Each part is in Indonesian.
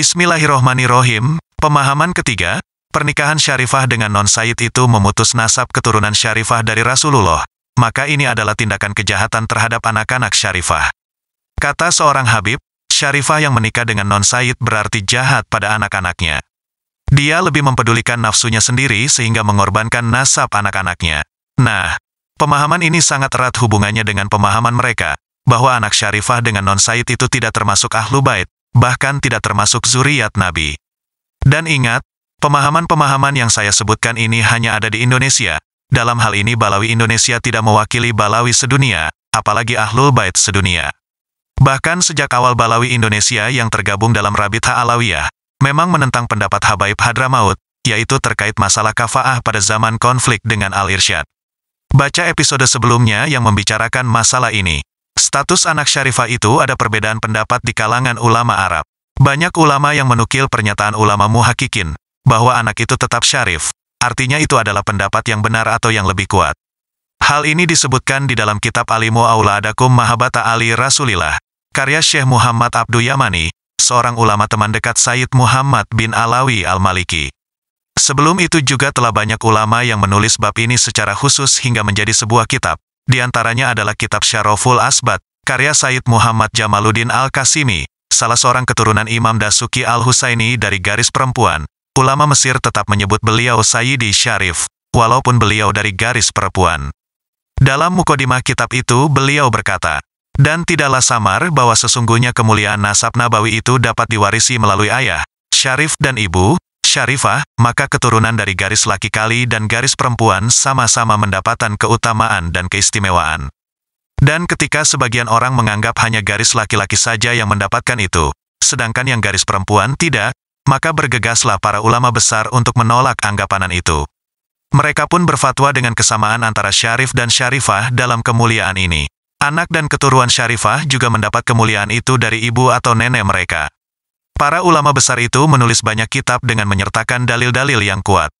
Bismillahirrohmanirrohim, pemahaman ketiga, pernikahan syarifah dengan non-Said itu memutus nasab keturunan syarifah dari Rasulullah, maka ini adalah tindakan kejahatan terhadap anak-anak syarifah. Kata seorang Habib, syarifah yang menikah dengan non-Said berarti jahat pada anak-anaknya. Dia lebih mempedulikan nafsunya sendiri sehingga mengorbankan nasab anak-anaknya. Nah, pemahaman ini sangat erat hubungannya dengan pemahaman mereka, bahwa anak syarifah dengan non-Said itu tidak termasuk ahlu bait, bahkan tidak termasuk zuriat Nabi. Dan ingat, pemahaman-pemahaman yang saya sebutkan ini hanya ada di Indonesia. Dalam hal ini Balawi Indonesia tidak mewakili Balawi sedunia, apalagi Ahlul Bait sedunia. Bahkan sejak awal Balawi Indonesia yang tergabung dalam Rabit Alawiyah, memang menentang pendapat Habaib Hadramaut, yaitu terkait masalah kafaah pada zaman konflik dengan Al-Irsyad. Baca episode sebelumnya yang membicarakan masalah ini. Status anak Syarifah itu ada perbedaan pendapat di kalangan ulama Arab. Banyak ulama yang menukil pernyataan ulama muhakikin, bahwa anak itu tetap syarif, artinya itu adalah pendapat yang benar atau yang lebih kuat. Hal ini disebutkan di dalam kitab Alimu Auladakum Mahabata Ali Rasulillah, karya Syekh Muhammad Abdu Yamani, seorang ulama teman dekat Said Muhammad bin Alawi Al-Maliki. Sebelum itu juga telah banyak ulama yang menulis bab ini secara khusus hingga menjadi sebuah kitab, di antaranya adalah kitab Syaroful Asbat, karya Said Muhammad Jamaluddin Al-Kasimi, salah seorang keturunan Imam Dasuki Al-Husaini dari garis perempuan. Ulama Mesir tetap menyebut beliau Sayyidi Syarif, walaupun beliau dari garis perempuan. Dalam mukodimah kitab itu beliau berkata, dan tidaklah samar bahwa sesungguhnya kemuliaan nasab nabawi itu dapat diwarisi melalui ayah, syarif dan ibu, Syarifah, maka keturunan dari garis laki kali dan garis perempuan sama-sama mendapatkan keutamaan dan keistimewaan. Dan ketika sebagian orang menganggap hanya garis laki-laki saja yang mendapatkan itu, sedangkan yang garis perempuan tidak, maka bergegaslah para ulama besar untuk menolak anggapanan itu. Mereka pun berfatwa dengan kesamaan antara syarif dan syarifah dalam kemuliaan ini. Anak dan keturunan syarifah juga mendapat kemuliaan itu dari ibu atau nenek mereka. Para ulama besar itu menulis banyak kitab dengan menyertakan dalil-dalil yang kuat.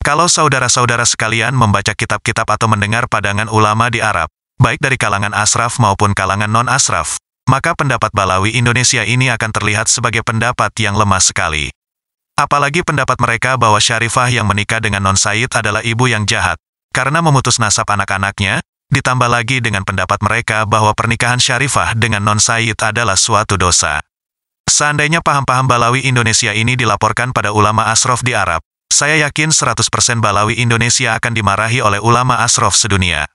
Kalau saudara-saudara sekalian membaca kitab-kitab atau mendengar pandangan ulama di Arab, baik dari kalangan asraf maupun kalangan non-asraf, maka pendapat Balawi Indonesia ini akan terlihat sebagai pendapat yang lemah sekali. Apalagi pendapat mereka bahwa Syarifah yang menikah dengan Non Said adalah ibu yang jahat, karena memutus nasab anak-anaknya, ditambah lagi dengan pendapat mereka bahwa pernikahan Syarifah dengan Non Said adalah suatu dosa. Seandainya paham-paham Balawi Indonesia ini dilaporkan pada ulama Asrof di Arab, saya yakin 100% Balawi Indonesia akan dimarahi oleh ulama Asrof sedunia.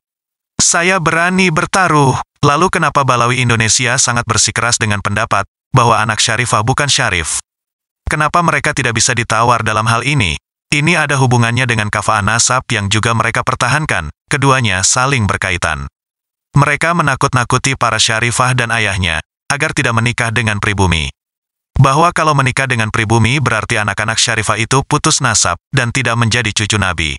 Saya berani bertaruh. Lalu kenapa Balawi Indonesia sangat bersikeras dengan pendapat bahwa anak Syarifah bukan Syarif? Kenapa mereka tidak bisa ditawar dalam hal ini? Ini ada hubungannya dengan kafaan nasab yang juga mereka pertahankan, keduanya saling berkaitan. Mereka menakut-nakuti para syarifah dan ayahnya, agar tidak menikah dengan pribumi bahwa kalau menikah dengan pribumi berarti anak-anak Syarifah itu putus nasab dan tidak menjadi cucu Nabi.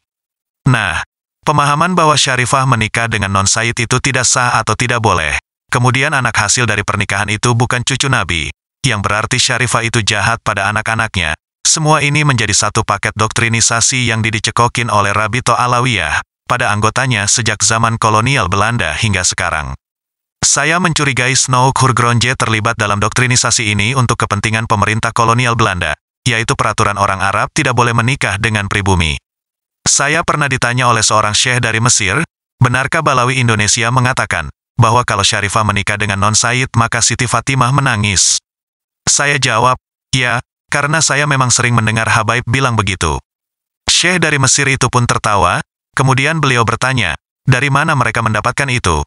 Nah, pemahaman bahwa Syarifah menikah dengan non-Said itu tidak sah atau tidak boleh. Kemudian anak hasil dari pernikahan itu bukan cucu Nabi, yang berarti Syarifah itu jahat pada anak-anaknya. Semua ini menjadi satu paket doktrinisasi yang didicekokin oleh Rabito Alawiyah pada anggotanya sejak zaman kolonial Belanda hingga sekarang. Saya mencurigai Snow Kurgronje terlibat dalam doktrinisasi ini untuk kepentingan pemerintah kolonial Belanda, yaitu peraturan orang Arab tidak boleh menikah dengan pribumi. Saya pernah ditanya oleh seorang syekh dari Mesir, benarkah Balawi Indonesia mengatakan bahwa kalau Syarifah menikah dengan Non Said maka Siti Fatimah menangis? Saya jawab, ya, karena saya memang sering mendengar Habaib bilang begitu. Syekh dari Mesir itu pun tertawa, kemudian beliau bertanya, dari mana mereka mendapatkan itu?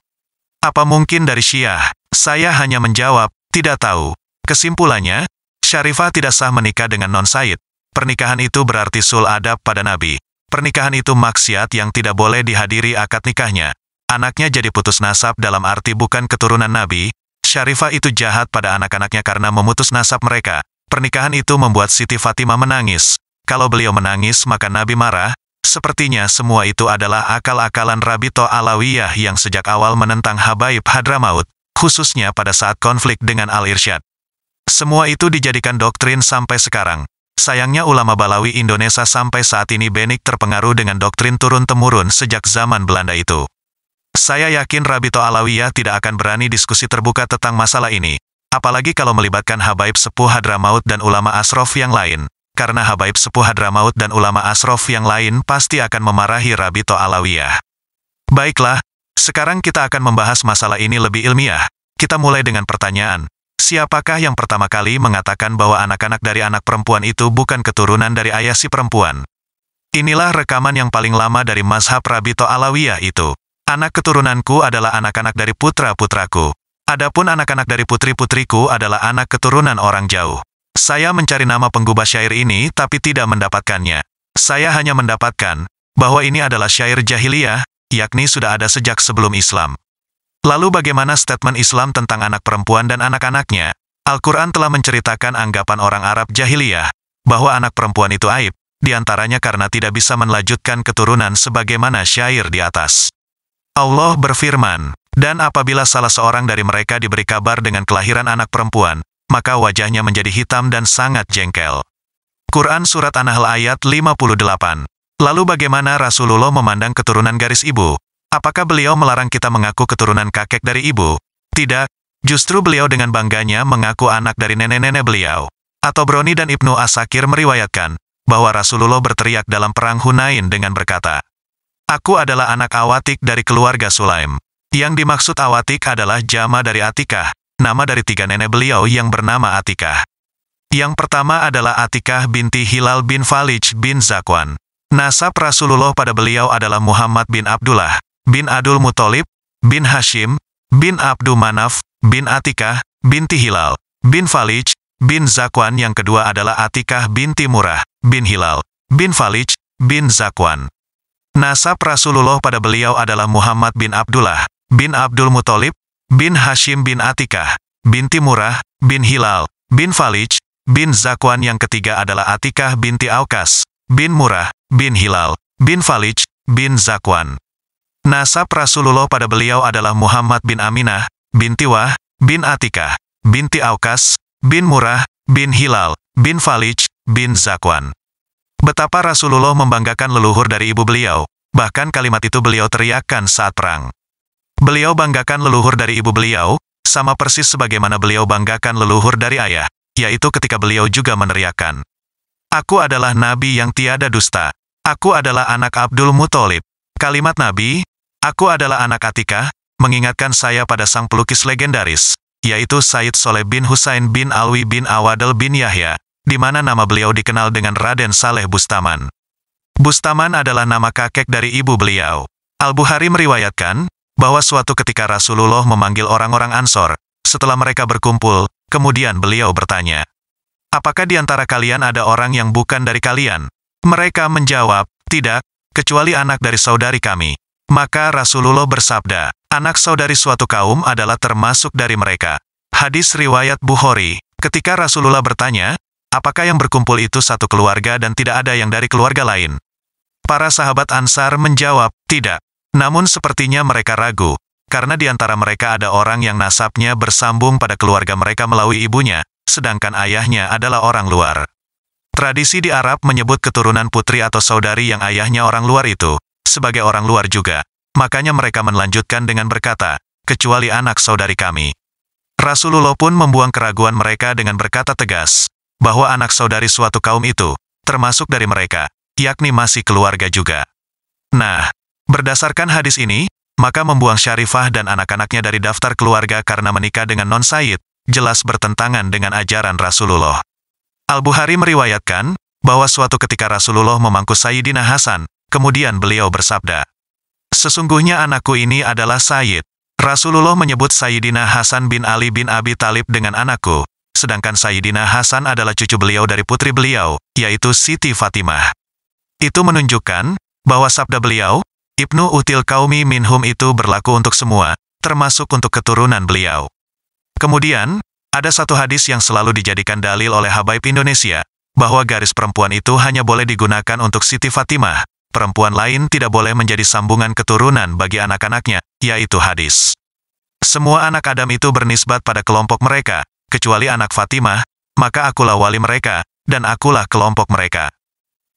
Apa mungkin dari Syiah? Saya hanya menjawab, tidak tahu. Kesimpulannya, Syarifah tidak sah menikah dengan non-Said. Pernikahan itu berarti sul adab pada Nabi. Pernikahan itu maksiat yang tidak boleh dihadiri akad nikahnya. Anaknya jadi putus nasab dalam arti bukan keturunan Nabi. Syarifah itu jahat pada anak-anaknya karena memutus nasab mereka. Pernikahan itu membuat Siti Fatimah menangis. Kalau beliau menangis maka Nabi marah, Sepertinya semua itu adalah akal-akalan Rabito Alawiyah yang sejak awal menentang Habaib Hadramaut, khususnya pada saat konflik dengan Al-Irsyad. Semua itu dijadikan doktrin sampai sekarang. Sayangnya ulama Balawi Indonesia sampai saat ini benik terpengaruh dengan doktrin turun-temurun sejak zaman Belanda itu. Saya yakin Rabito Alawiyah tidak akan berani diskusi terbuka tentang masalah ini, apalagi kalau melibatkan Habaib Sepuh Hadramaut dan ulama Asrof yang lain karena Habaib Sepuh Hadramaut dan ulama Asrof yang lain pasti akan memarahi Rabito Alawiyah. Baiklah, sekarang kita akan membahas masalah ini lebih ilmiah. Kita mulai dengan pertanyaan, siapakah yang pertama kali mengatakan bahwa anak-anak dari anak perempuan itu bukan keturunan dari ayah si perempuan? Inilah rekaman yang paling lama dari mazhab Rabito Alawiyah itu. Anak keturunanku adalah anak-anak dari putra-putraku. Adapun anak-anak dari putri-putriku adalah anak keturunan orang jauh. Saya mencari nama penggubah syair ini tapi tidak mendapatkannya. Saya hanya mendapatkan bahwa ini adalah syair jahiliyah, yakni sudah ada sejak sebelum Islam. Lalu bagaimana statement Islam tentang anak perempuan dan anak-anaknya? Al-Quran telah menceritakan anggapan orang Arab jahiliyah bahwa anak perempuan itu aib, diantaranya karena tidak bisa melanjutkan keturunan sebagaimana syair di atas. Allah berfirman, dan apabila salah seorang dari mereka diberi kabar dengan kelahiran anak perempuan, maka wajahnya menjadi hitam dan sangat jengkel. Quran Surat An-Nahl ayat 58 Lalu bagaimana Rasulullah memandang keturunan garis ibu? Apakah beliau melarang kita mengaku keturunan kakek dari ibu? Tidak, justru beliau dengan bangganya mengaku anak dari nenek-nenek beliau. Atau Broni dan Ibnu Asakir meriwayatkan, bahwa Rasulullah berteriak dalam perang Hunain dengan berkata, Aku adalah anak Awatik dari keluarga Sulaim. Yang dimaksud Awatik adalah jama dari Atikah, nama dari tiga nenek beliau yang bernama Atikah. Yang pertama adalah Atikah binti Hilal bin Falij bin Zakwan. Nasab Rasulullah pada beliau adalah Muhammad bin Abdullah, bin Adul Muthalib, bin Hashim, bin Abdul Manaf, bin Atikah, binti Hilal, bin Falij, bin Zakwan. Yang kedua adalah Atikah binti Murah, bin Hilal, bin Falij, bin Zakwan. Nasab Rasulullah pada beliau adalah Muhammad bin Abdullah, bin Abdul Muthalib, bin Hashim bin Atikah, binti Murah bin Hilal, bin Falij, bin Zakwan yang ketiga adalah Atikah binti Aukas, bin Murah, bin Hilal, bin Falij, bin Zakwan. Nasab Rasulullah pada beliau adalah Muhammad bin Aminah, binti Wah, bin Atikah, binti Aukas, bin Murah, bin Hilal, bin Falij, bin Zakwan. Betapa Rasulullah membanggakan leluhur dari ibu beliau, bahkan kalimat itu beliau teriakkan saat perang. Beliau banggakan leluhur dari ibu beliau, sama persis sebagaimana beliau banggakan leluhur dari ayah, yaitu ketika beliau juga meneriakkan. Aku adalah nabi yang tiada dusta. Aku adalah anak Abdul Muthalib. Kalimat nabi, aku adalah anak Atika, mengingatkan saya pada sang pelukis legendaris, yaitu Said Soleh bin Husain bin Alwi bin Awadel bin Yahya, di mana nama beliau dikenal dengan Raden Saleh Bustaman. Bustaman adalah nama kakek dari ibu beliau. al buhari meriwayatkan, bahwa suatu ketika Rasulullah memanggil orang-orang Ansor, setelah mereka berkumpul, kemudian beliau bertanya, Apakah di antara kalian ada orang yang bukan dari kalian? Mereka menjawab, tidak, kecuali anak dari saudari kami. Maka Rasulullah bersabda, anak saudari suatu kaum adalah termasuk dari mereka. Hadis Riwayat Bukhari, ketika Rasulullah bertanya, apakah yang berkumpul itu satu keluarga dan tidak ada yang dari keluarga lain? Para sahabat Ansar menjawab, tidak. Namun sepertinya mereka ragu, karena di antara mereka ada orang yang nasabnya bersambung pada keluarga mereka melalui ibunya, sedangkan ayahnya adalah orang luar. Tradisi di Arab menyebut keturunan putri atau saudari yang ayahnya orang luar itu, sebagai orang luar juga, makanya mereka melanjutkan dengan berkata, kecuali anak saudari kami. Rasulullah pun membuang keraguan mereka dengan berkata tegas, bahwa anak saudari suatu kaum itu, termasuk dari mereka, yakni masih keluarga juga. Nah, Berdasarkan hadis ini, maka membuang Syarifah dan anak-anaknya dari daftar keluarga karena menikah dengan non-Said, jelas bertentangan dengan ajaran Rasulullah. Al-Bukhari meriwayatkan, bahwa suatu ketika Rasulullah memangku Sayyidina Hasan, kemudian beliau bersabda, Sesungguhnya anakku ini adalah Sayyid. Rasulullah menyebut Sayyidina Hasan bin Ali bin Abi Talib dengan anakku, sedangkan Sayyidina Hasan adalah cucu beliau dari putri beliau, yaitu Siti Fatimah. Itu menunjukkan, bahwa sabda beliau, Ibnu Util Kaumi Minhum itu berlaku untuk semua, termasuk untuk keturunan beliau. Kemudian, ada satu hadis yang selalu dijadikan dalil oleh Habaib Indonesia, bahwa garis perempuan itu hanya boleh digunakan untuk Siti Fatimah, perempuan lain tidak boleh menjadi sambungan keturunan bagi anak-anaknya, yaitu hadis. Semua anak Adam itu bernisbat pada kelompok mereka, kecuali anak Fatimah, maka akulah wali mereka, dan akulah kelompok mereka.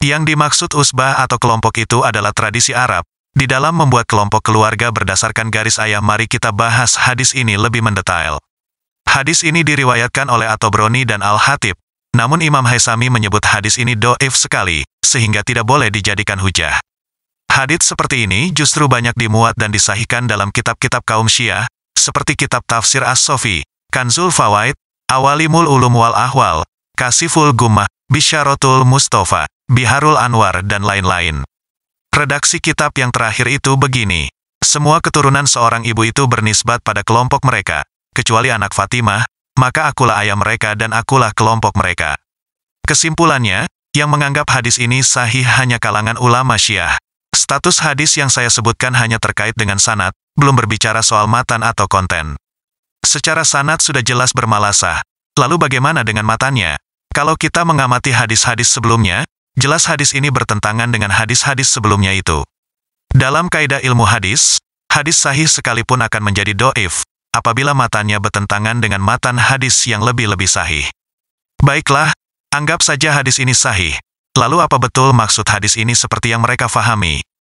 Yang dimaksud usbah atau kelompok itu adalah tradisi Arab, di dalam membuat kelompok keluarga berdasarkan garis ayah mari kita bahas hadis ini lebih mendetail. Hadis ini diriwayatkan oleh Atobroni dan Al-Hatib, namun Imam Haisami menyebut hadis ini do'if sekali, sehingga tidak boleh dijadikan hujah. Hadis seperti ini justru banyak dimuat dan disahikan dalam kitab-kitab kaum Syiah, seperti kitab Tafsir As-Sofi, Kanzul Fawaid, Awalimul Ulum Wal Ahwal, Kasiful Gumah, Bisharotul Mustafa, Biharul Anwar, dan lain-lain. Redaksi kitab yang terakhir itu begini. Semua keturunan seorang ibu itu bernisbat pada kelompok mereka, kecuali anak Fatimah, maka akulah ayah mereka dan akulah kelompok mereka. Kesimpulannya, yang menganggap hadis ini sahih hanya kalangan ulama syiah. Status hadis yang saya sebutkan hanya terkait dengan sanat, belum berbicara soal matan atau konten. Secara sanat sudah jelas bermalasah. Lalu bagaimana dengan matanya? Kalau kita mengamati hadis-hadis sebelumnya, Jelas hadis ini bertentangan dengan hadis-hadis sebelumnya itu. Dalam kaidah ilmu hadis, hadis sahih sekalipun akan menjadi do'if, apabila matanya bertentangan dengan matan hadis yang lebih-lebih sahih. Baiklah, anggap saja hadis ini sahih. Lalu apa betul maksud hadis ini seperti yang mereka fahami?